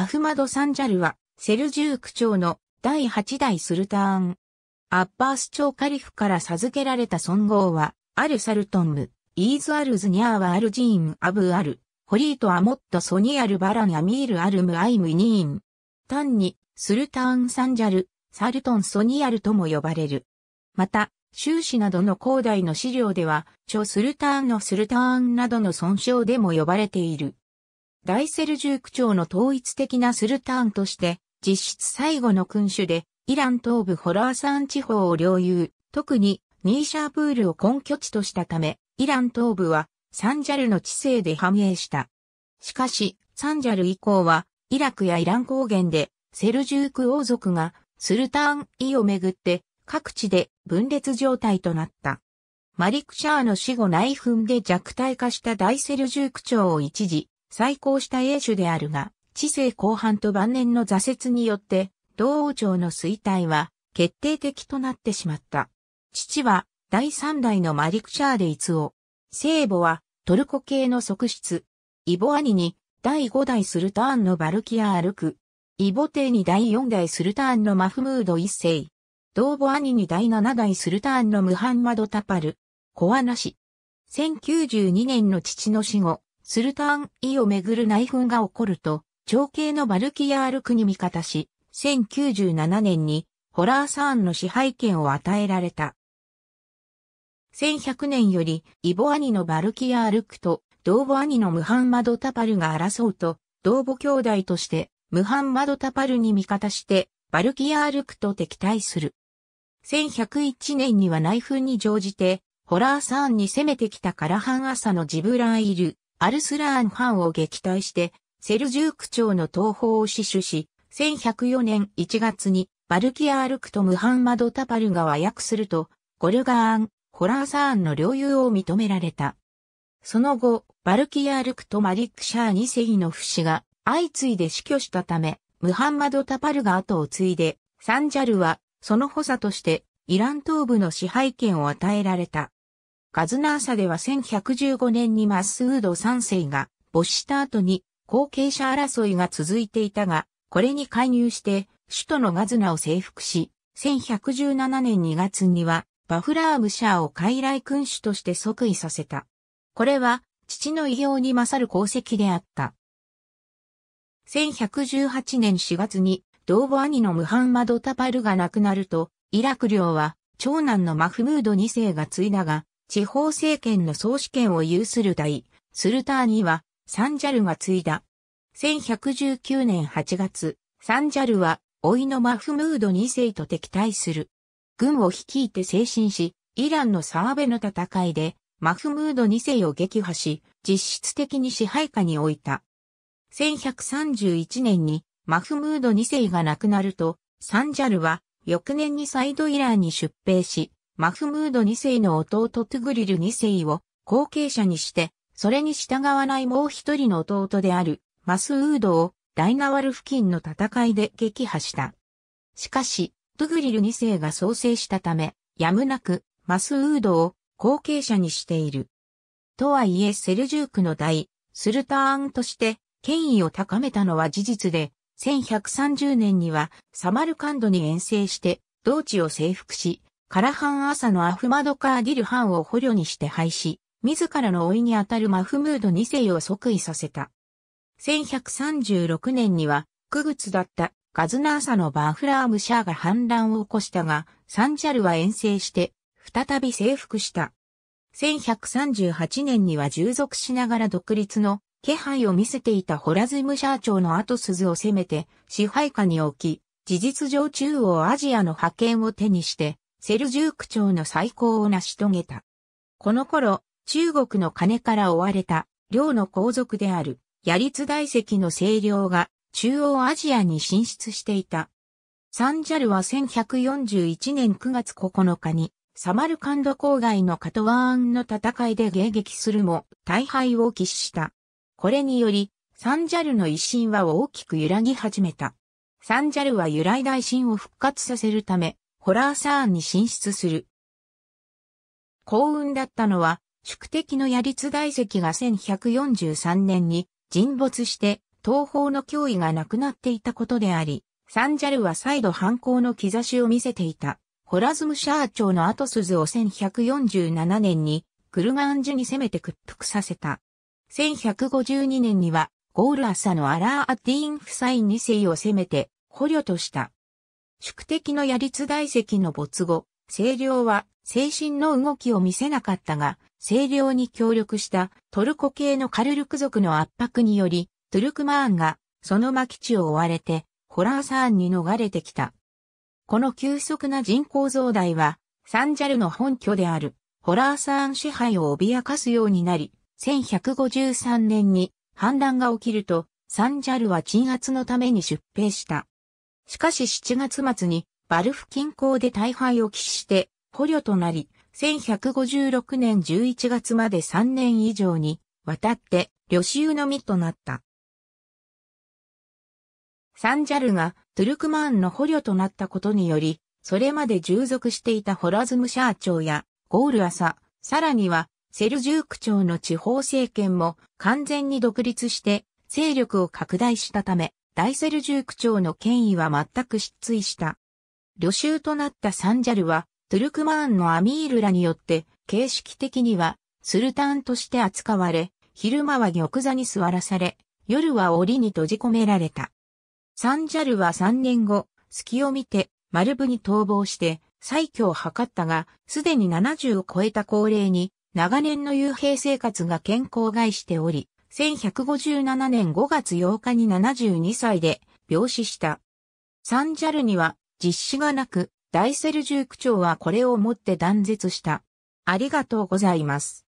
アフマド・サンジャルは、セルジューク朝の第8代スルターン。アッバース朝カリフから授けられた尊号は、アル・サルトンム、イーズ・アルズ・ニャーワ・アルジーン・アブ・アル、ホリート・アモット・ソニアル・バラン・アミール・アルム・アイム・イニーン。単に、スルターン・サンジャル、サルトン・ソニアルとも呼ばれる。また、修士などの広大の資料では、超スルターンのスルターンなどの尊称でも呼ばれている。大イセルジューク朝の統一的なスルターンとして、実質最後の君主で、イラン東部ホラーサン地方を領有、特にニーシャープールを根拠地としたため、イラン東部はサンジャルの地勢で繁栄した。しかし、サンジャル以降は、イラクやイラン高原で、セルジューク王族が、スルターン・位をめぐって、各地で分裂状態となった。マリク・シャーの死後内紛で弱体化した大セルジューク朝を一時、再興した英種であるが、知性後半と晩年の挫折によって、同王朝の衰退は決定的となってしまった。父は第三代のマリクシャーレイツオ。聖母はトルコ系の側室。イボ兄に第五代スルターンのバルキアアルク、イボ帝に第四代スルターンのマフムード一世。同母兄に第七代スルターンのムハンマドタパル。コアなし。1092年の父の死後、スルターン・イをめぐる内紛が起こると、長兄のバルキヤールに味方し、1097年にホラーサーンの支配権を与えられた。1100年より、イボ兄のバルキヤールクと、同母兄のムハンマド・タパルが争うと、同母兄弟として、ムハンマド・タパルに味方して、バルキヤールクと敵対する。1101年には内紛に乗じて、ホラーサーンに攻めてきたカラハンサのジブラーイル、アルスラーン・ファンを撃退して、セルジューク朝の東方を死守し、1104年1月にバルキアアルクとムハンマド・タパルが和訳すると、ゴルガーン、ホラーサーンの領有を認められた。その後、バルキアアルクとマリック・シャー二世の不死が相次いで死去したため、ムハンマド・タパルが後を継いで、サンジャルはその補佐としてイラン東部の支配権を与えられた。ガズナーサでは1115年にマスウード3世が没した後に後継者争いが続いていたが、これに介入して首都のガズナを征服し、1117年2月にはバフラームシャーを傀儡君主として即位させた。これは父の偉業に勝る功績であった。1118年4月に同母兄のムハンマド・タパルが亡くなると、イラク領は長男のマフムード2世が継いだが、地方政権の総主権を有する大、スルターニは、サンジャルが継いだ。1119年8月、サンジャルは、老いのマフムード2世と敵対する。軍を率いて精神し、イランのサーベの戦いで、マフムード2世を撃破し、実質的に支配下に置いた。1131年に、マフムード2世が亡くなると、サンジャルは、翌年にサイドイランに出兵し、マフムード2世の弟トゥグリル2世を後継者にして、それに従わないもう一人の弟であるマスウードをダイナワル付近の戦いで撃破した。しかし、トゥグリル2世が創生したため、やむなくマスウードを後継者にしている。とはいえセルジュークの代、スルターンとして権威を高めたのは事実で、1130年にはサマルカンドに遠征して、同地を征服し、カラハン朝のアフマドカーディルハンを捕虜にして廃止、自らの老いにあたるマフムード2世を即位させた。1136年には、苦月だったガズナーサのバーフラームシャーが反乱を起こしたが、サンジャルは遠征して、再び征服した。1138年には従属しながら独立の気配を見せていたホラズムシャー朝の後鈴を攻めて支配下に置き、事実上中央アジアの覇権を手にしてセルジューク朝の再興を成し遂げた。この頃、中国の金から追われた、領の皇族である、ヤリツ大石の清領が、中央アジアに進出していた。サンジャルは1141年9月9日に、サマルカンド郊外のカトワーンの戦いで迎撃するも、大敗を喫した。これにより、サンジャルの威信は大きく揺らぎ始めた。サンジャルは由来大信を復活させるため、ホラーサーンに進出する。幸運だったのは、宿敵のヤリツ大石が1143年に沈没して東方の脅威がなくなっていたことであり、サンジャルは再度反抗の兆しを見せていた。ホラズムシャー朝の後鈴を1147年にクルガンジュに攻めて屈服させた。1152年にはゴールアサのアラーアテディーン夫妻2世を攻めて捕虜とした。宿敵のヤリツ大石の没後、清涼は精神の動きを見せなかったが、清涼に協力したトルコ系のカルルク族の圧迫により、トゥルクマーンがその巻地を追われて、ホラーサーンに逃れてきた。この急速な人口増大は、サンジャルの本拠である、ホラーサーン支配を脅かすようになり、1153年に反乱が起きると、サンジャルは鎮圧のために出兵した。しかし7月末にバルフ近郊で大敗を喫して捕虜となり、1156年11月まで3年以上にわたって旅衆の身となった。サンジャルがトゥルクマーンの捕虜となったことにより、それまで従属していたホラズムシャー朝やゴール朝、さらにはセルジューク朝の地方政権も完全に独立して勢力を拡大したため、大セルジューク朝の権威は全く失墜した。旅衆となったサンジャルは、トゥルクマーンのアミールらによって、形式的には、スルタンとして扱われ、昼間は玉座に座らされ、夜は檻に閉じ込められた。サンジャルは3年後、隙を見て、マルブに逃亡して、再挙を図ったが、すでに70を超えた高齢に、長年の幽閉生活が健康害しており、1157年5月8日に72歳で病死した。サンジャルには実施がなく、ダイセルジューク長はこれをもって断絶した。ありがとうございます。